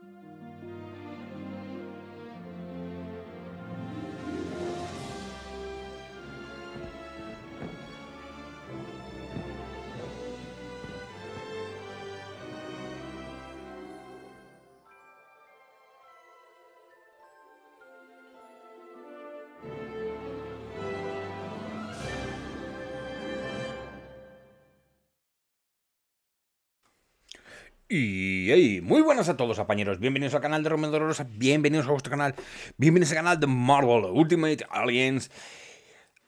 Thank you. Y muy buenas a todos apañeros, bienvenidos al canal de Romero Dolorosa, bienvenidos a vuestro canal, bienvenidos al canal de Marvel Ultimate Alliance...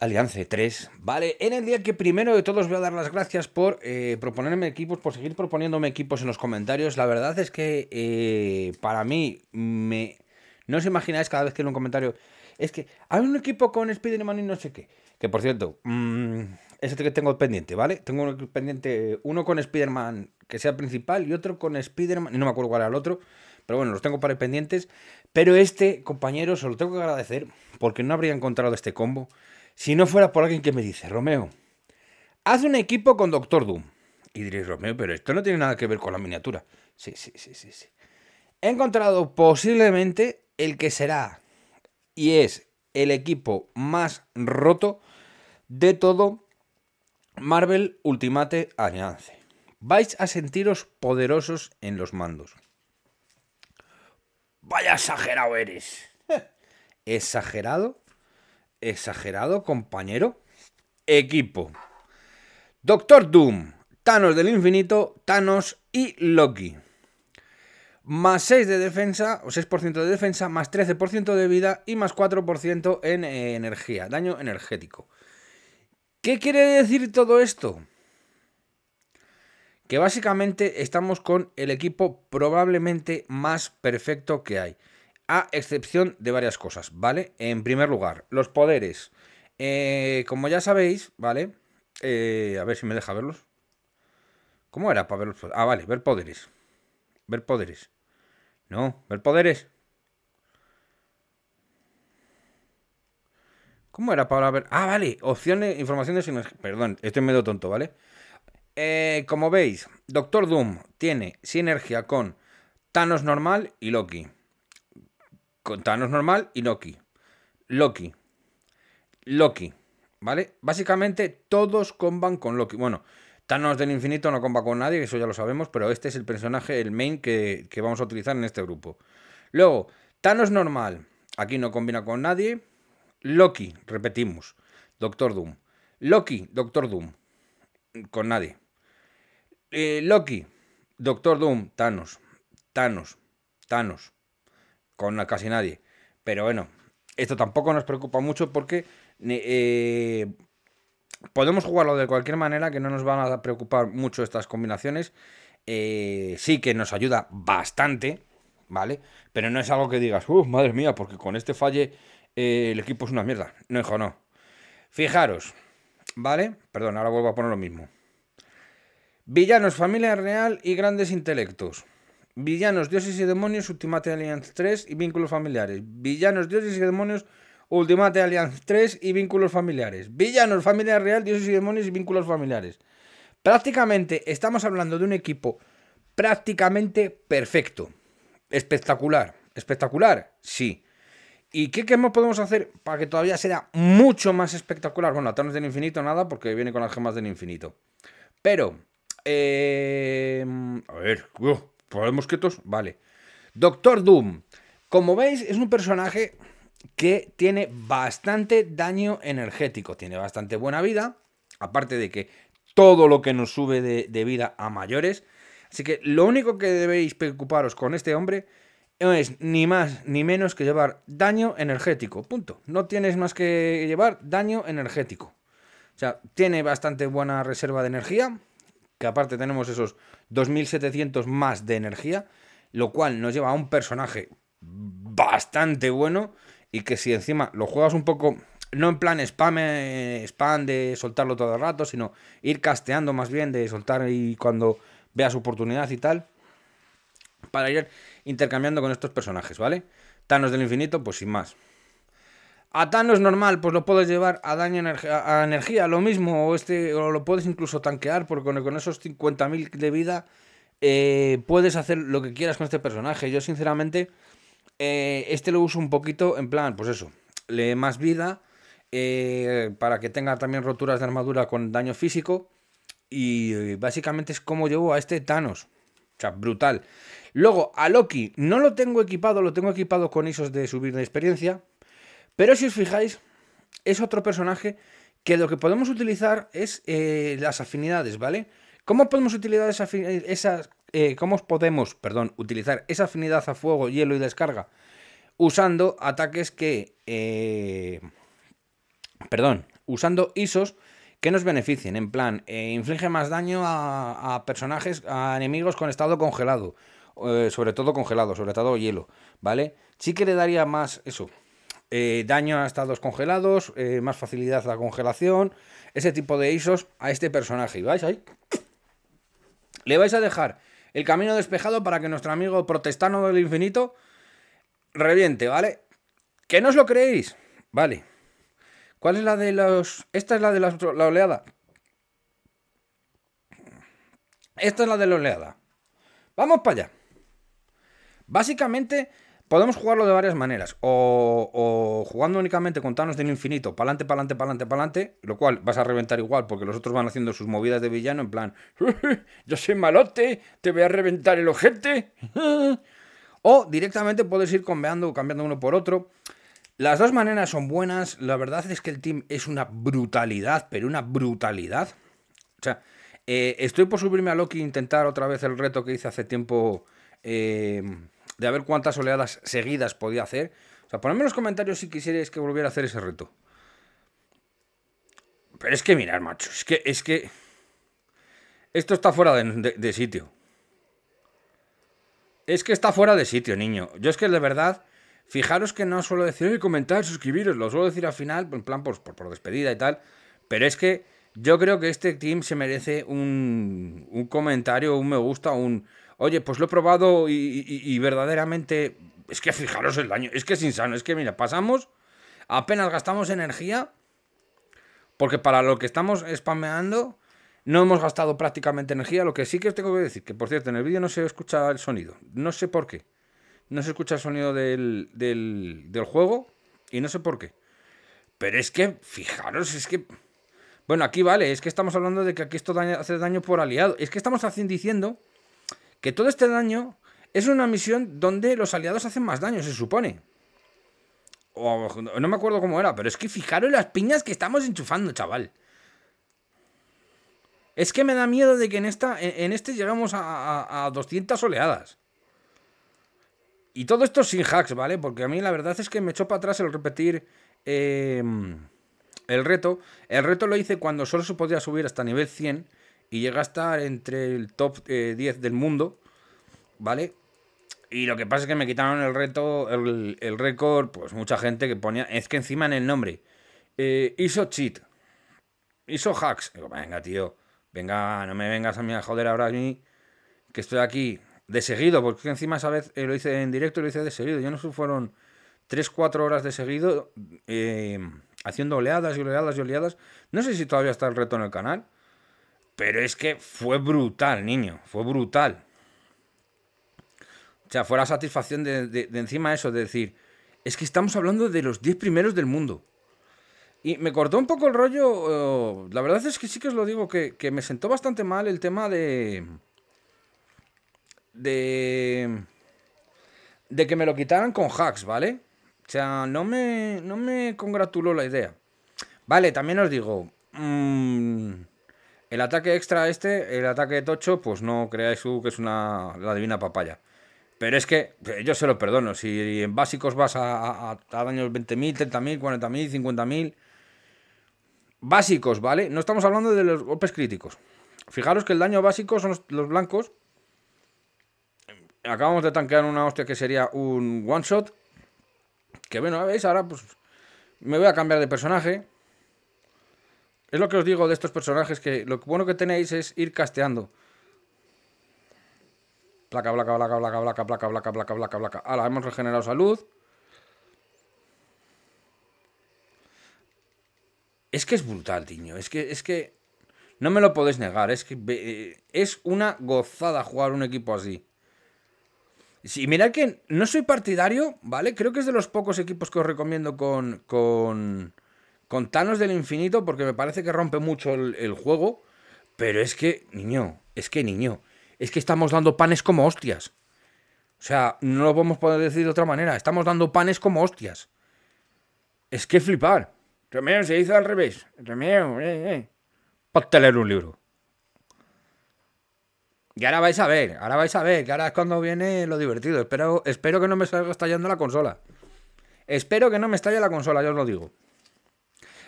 Aliance 3, ¿vale? En el día que primero de todos voy a dar las gracias por eh, proponerme equipos, por seguir proponiéndome equipos en los comentarios, la verdad es que eh, para mí, me... no os imagináis cada vez que en un comentario, es que hay un equipo con Spider-Man y no sé qué, que por cierto, mmm, es el que tengo pendiente, ¿vale? Tengo pendiente uno con Spider-Man que sea principal y otro con Spider-Man, y no me acuerdo cuál era el otro, pero bueno, los tengo para pendientes. Pero este, compañero, se lo tengo que agradecer porque no habría encontrado este combo si no fuera por alguien que me dice, Romeo, haz un equipo con Doctor Doom. Y diréis, Romeo, pero esto no tiene nada que ver con la miniatura. Sí, sí, sí, sí, sí. He encontrado posiblemente el que será y es el equipo más roto de todo Marvel Ultimate Alliance. Vais a sentiros poderosos en los mandos. Vaya exagerado eres. Exagerado. Exagerado, compañero. Equipo. Doctor Doom, Thanos del Infinito, Thanos y Loki. Más 6 de defensa, o 6% de defensa, más 13% de vida y más 4% en eh, energía, daño energético. ¿Qué quiere decir todo esto? Que básicamente estamos con el equipo probablemente más perfecto que hay, a excepción de varias cosas, ¿vale? En primer lugar, los poderes. Eh, como ya sabéis, ¿vale? Eh, a ver si me deja verlos. ¿Cómo era para ver los poderes? Ah, vale, ver poderes. Ver poderes. No, ver poderes. ¿Cómo era para ver? Ah, vale, opciones, información de sinergia. Perdón, estoy medio tonto, ¿vale? Eh, como veis, Doctor Doom tiene sinergia con Thanos normal y Loki. Con Thanos normal y Loki. Loki. Loki. ¿Vale? Básicamente todos comban con Loki. Bueno, Thanos del infinito no comba con nadie, eso ya lo sabemos, pero este es el personaje, el main que, que vamos a utilizar en este grupo. Luego, Thanos normal. Aquí no combina con nadie Loki, repetimos, Doctor Doom. Loki, Doctor Doom. Con nadie. Eh, Loki, Doctor Doom, Thanos. Thanos, Thanos. Con casi nadie. Pero bueno, esto tampoco nos preocupa mucho porque eh, podemos jugarlo de cualquier manera que no nos van a preocupar mucho estas combinaciones. Eh, sí que nos ayuda bastante, ¿vale? Pero no es algo que digas, ¡Uf, madre mía, porque con este falle eh, el equipo es una mierda. No, hijo, no. Fijaros, ¿vale? Perdón, ahora vuelvo a poner lo mismo. Villanos, familia real y grandes intelectos. Villanos, dioses y demonios, Ultimate Alliance 3 y vínculos familiares. Villanos, dioses y demonios, Ultimate Alliance 3 y vínculos familiares. Villanos, familia real, dioses y demonios y vínculos familiares. Prácticamente estamos hablando de un equipo prácticamente perfecto. Espectacular. Espectacular, sí. ¿Y qué, más podemos hacer para que todavía sea mucho más espectacular? Bueno, atarnos del Infinito nada, porque viene con las gemas del infinito. Pero, em, a ver, uh, ¿podemos quietos? Vale. Doctor Doom. Como veis, es un personaje que tiene bastante daño energético, tiene bastante buena vida, aparte de que todo lo que nos sube de, de vida a mayores. Así que lo único que debéis preocuparos con este hombre es ni más ni menos que llevar daño energético. Punto. No tienes más que llevar daño energético. O sea, tiene bastante buena reserva de energía, que aparte tenemos esos 2700 más de energía, lo cual nos lleva a un personaje bastante bueno y que si encima lo juegas un poco, no en plan spam, eh, spam de soltarlo todo el rato, sino ir casteando más bien, de soltar y cuando veas oportunidad y tal, para ir intercambiando con estos personajes, ¿vale? Thanos del infinito, pues sin más. A Thanos normal, pues lo puedes llevar a daño a energía, lo mismo, o, este, lo puedes incluso tanquear, porque con, esos 50.000 de vida eh, puedes hacer lo que quieras con este personaje. Yo, sinceramente, eh, este lo uso un poquito en plan, pues eso, le más vida, eh, para que tenga también roturas de armadura con daño físico, y básicamente es como llevo a este Thanos. O sea, brutal. Luego, a Loki no lo tengo equipado, lo tengo equipado con ISOs de subir de experiencia. Pero si os fijáis, es otro personaje que lo que podemos utilizar es eh, las afinidades, ¿vale? ¿Cómo podemos utilizar esa esas eh, podemos, perdón, utilizar esa afinidad a fuego, hielo y descarga? Usando ataques que... Eh, perdón, usando ISOs que nos beneficien. En plan, eh, inflige más daño a, personajes, a enemigos con estado congelado. Eh, sobre todo congelado, sobre todo hielo, ¿vale? Sí que le daría más eso. Eh, daño a estados congelados, más facilidad a la congelación, ese tipo de ISOs a este personaje. vais ahí? Le vais a dejar el camino despejado para que nuestro amigo protestano del infinito reviente, ¿vale? ¿Que no os lo creéis? Vale. ¿Cuál es la de los... Esta es la de la, oleada. Esta es la de la oleada. Vamos para allá. Básicamente podemos jugarlo de varias maneras. O, jugando únicamente con Thanos del infinito, Para para adelante, adelante, para adelante, para adelante. lo cual vas a reventar igual porque los otros van haciendo sus movidas de villano en plan, yo soy malote, te voy a reventar el ojete. o directamente puedes ir conveando, cambiando uno por otro. Las dos maneras son buenas. La verdad es que el team es una brutalidad, pero una brutalidad. O sea, eh, estoy por subirme a Loki e intentar otra vez el reto que hice hace tiempo eh, de a ver cuántas oleadas seguidas podía hacer. O sea, ponedme en los comentarios si quisierais que volviera a hacer ese reto. Pero es que mirar, macho, es que, es que... Esto está fuera de sitio. Es que está fuera de sitio, niño. Yo es que de verdad... Fijaros que no suelo decir, comentar, suscribiros, lo suelo decir al final, en plan por, despedida y tal, pero es que yo creo que este team se merece un, comentario, un me gusta, un, oye, pues lo he probado y, verdaderamente, es que fijaros el daño, es que es insano, es que mira, pasamos, apenas gastamos energía, porque para lo que estamos spameando, no hemos gastado prácticamente energía, lo que sí que os tengo que decir, que por cierto, en el vídeo no se escucha el sonido, no sé por qué no se escucha el sonido del, del, juego y no sé por qué. Pero es que, fijaros, es que... Bueno, aquí vale, es que estamos hablando de que aquí esto hace daño por aliado. Es que estamos haciendo, diciendo que todo este daño es una misión donde los aliados hacen más daño, se supone. no me acuerdo cómo era, pero es que fijaros las piñas que estamos enchufando, chaval. Es que me da miedo de que en, esta, en, este llegamos a, a, a 200 oleadas. Y todo esto sin hacks, ¿vale? Porque a mí la verdad es que me echó para atrás el repetir em, el reto. El reto lo hice cuando solo se podía subir hasta nivel 100 y llega a estar entre el top 10 eh, del mundo, ¿vale? Y lo que pasa es que me quitaron el reto, el, récord, pues mucha gente que ponía, es que encima en el nombre, eh, hizo cheat, hizo hacks. Digo, venga, tío, venga, no me vengas a mí a joder ahora a mí, que estoy aquí de seguido, porque encima esa vez eh, lo hice en directo y lo hice de seguido. Yo no sé, fueron 3-4 horas de seguido eh, haciendo oleadas y oleadas y oleadas. No sé si todavía está el reto en el canal, pero es que fue brutal, niño, fue brutal. O sea, fue la satisfacción de, encima eso, de decir, es que estamos hablando de los 10 primeros del mundo. Y me cortó un poco el rollo, la verdad es que sí que os lo digo, que me sentó bastante mal el tema de de. de que me lo quitaran con hacks, ¿vale? O sea, no me, no me congratuló la idea. Vale, también os digo. Mm, el ataque extra este, el ataque de Tocho, pues no creáis que es una la divina papaya. Pero es que eh, yo se lo perdono. Si en básicos vas a, a, daños 20.000, 30.000, 40.000, 50.000. Básicos, ¿vale? No estamos hablando de los golpes críticos. Fijaros que el daño básico son los blancos acabamos de tanquear una hostia que sería un one shot. Que bueno, veis, ahora pues me voy a cambiar de personaje. Es lo que os digo de estos personajes, que lo bueno que tenéis es ir casteando. Placa, placa, placa, placa, placa, placa, placa, placa, placa, placa. Ahora hemos regenerado salud. Es que es brutal, tiño. Es que, es que. No me lo podéis negar. Es que. Eh, es una gozada jugar un equipo así. Sí, mirad que no soy partidario, ¿vale? Creo que es de los pocos equipos que os recomiendo con, con, Thanos del Infinito, porque me parece que rompe mucho el, juego. Pero es que, niño, es que, niño, es que estamos dando panes como hostias. O sea, no lo podemos poder decir de otra manera. Estamos dando panes como hostias. Es que flipar. Romeo se hizo al revés. Romeo, eh, eh. a leer un libro. Y ahora vais a ver, ahora vais a ver, que ahora es cuando viene lo divertido. Espero, espero que no me salga estallando la consola. Espero que no me estalle la consola, ya os lo digo.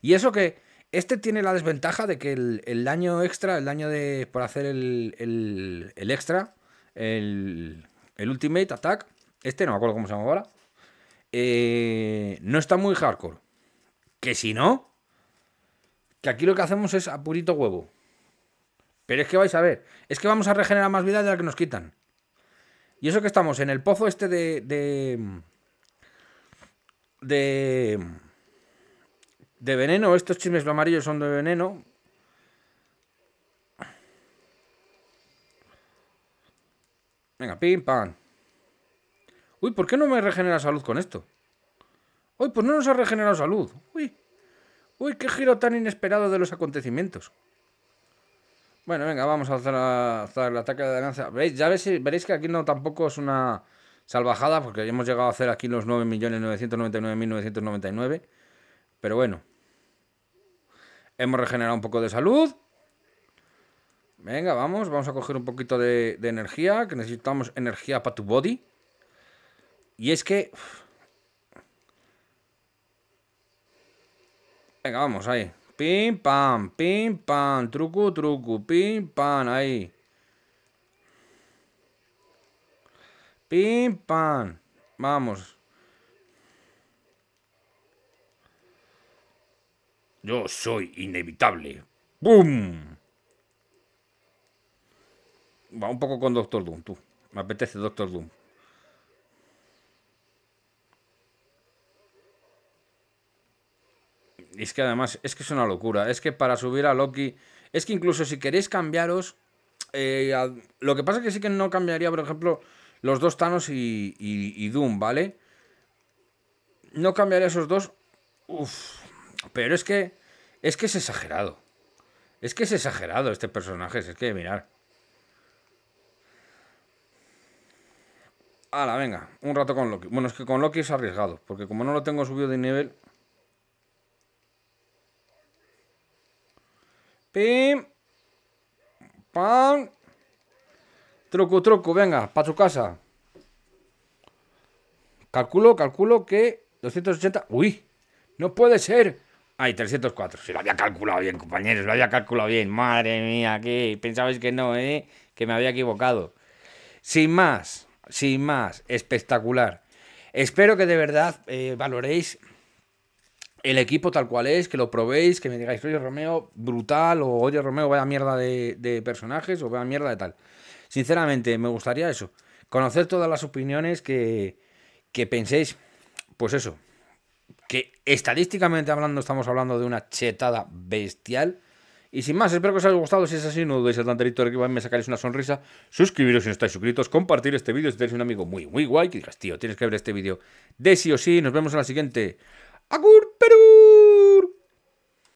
Y eso que este tiene la desventaja de que el, daño extra, el daño de por hacer el, el, el extra, el, Ultimate Attack, este no me acuerdo cómo se llama ahora, eh, no está muy hardcore. Que si no, que aquí lo que hacemos es a purito huevo. Pero es que vais a ver, es que vamos a regenerar más vida de la que nos quitan. Y eso que estamos en el pozo este de... de... de, veneno, estos chismes amarillos son de veneno, Venga, pim, pam. Uy, ¿por qué no me regenera salud con esto? Uy, pues no nos ha regenerado salud. Uy. Uy, qué giro tan inesperado de los acontecimientos. Bueno, venga, vamos a hacer, el ataque de ganancia. ¿Veis? Ya veis, veréis que aquí no tampoco es una salvajada, porque hemos llegado a hacer aquí los 9.999.999. Pero bueno. Hemos regenerado un poco de salud. Venga, vamos. Vamos a coger un poquito de energía, que necesitamos energía para tu body. Y es que... Venga, vamos, ahí. Pim, pam, pim, pam. Truco, truco. Pim, pam. Ahí. Pim, pam. Vamos. Yo soy inevitable. ¡boom! Va un poco con Doctor Doom, tú. Me apetece Doctor Doom. Y es que además, es que es una locura. Es que para subir a Loki. Es que incluso si queréis cambiaros. Eh, lo que pasa es que sí que no cambiaría, por ejemplo, los dos Thanos y, y, Doom, ¿vale? No cambiaría esos dos. Pero es que. Es que es exagerado. Es que es exagerado este personaje. Es que, mirar. Hala, venga, un rato con Loki. Bueno, es que con Loki es arriesgado, porque como no lo tengo subido de nivel, Pim. Pam. truco, truco, venga, para su casa. Calculo, calculo que 280... ¡Uy! ¡No puede ser! Ay, 304. Si lo había calculado bien, compañeros, lo había calculado bien. Madre mía, que pensabais que no, ¿eh? Que me había equivocado. Sin más, sin más, espectacular. Espero que de verdad eh, valoréis el equipo tal cual es, que lo probéis, que me digáis, oye Romeo, brutal, o oye Romeo, vaya mierda de, personajes, o vaya mierda de tal. Sinceramente, me gustaría eso, conocer todas las opiniones que, penséis, pues eso, que estadísticamente hablando estamos hablando de una chetada bestial. Y sin más, espero que os haya gustado. Si es así, no dudéis al tanterito arriba que me sacáis una sonrisa. Suscribiros si no estáis suscritos. Compartir este vídeo si tenéis un amigo muy, muy guay que digas, tío, tienes que ver este vídeo de sí o sí. Nos vemos en la siguiente. Agur, Peru!